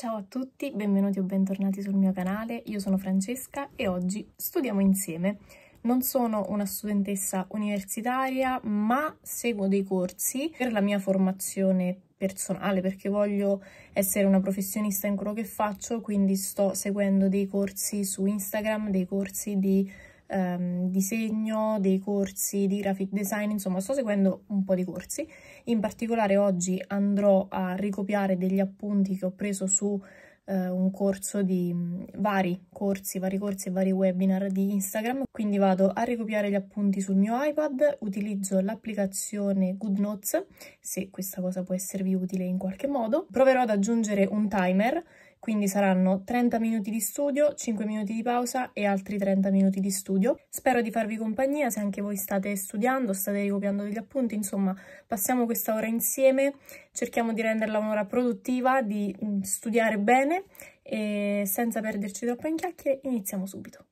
Ciao a tutti, benvenuti o bentornati sul mio canale, io sono Francesca e oggi studiamo insieme. Non sono una studentessa universitaria, ma seguo dei corsi per la mia formazione personale perché voglio essere una professionista in quello che faccio, quindi sto seguendo dei corsi su Instagram, dei corsi di ehm, disegno, dei corsi di graphic design, insomma sto seguendo un po' di corsi. In particolare oggi andrò a ricopiare degli appunti che ho preso su eh, un corso di mm, vari corsi, vari corsi e vari webinar di Instagram, quindi vado a ricopiare gli appunti sul mio iPad, utilizzo l'applicazione GoodNotes, se questa cosa può esservi utile in qualche modo. Proverò ad aggiungere un timer quindi saranno 30 minuti di studio, 5 minuti di pausa e altri 30 minuti di studio. Spero di farvi compagnia se anche voi state studiando, state ricopiando degli appunti, insomma passiamo questa ora insieme, cerchiamo di renderla un'ora produttiva, di mm, studiare bene e senza perderci troppo in chiacchiere iniziamo subito.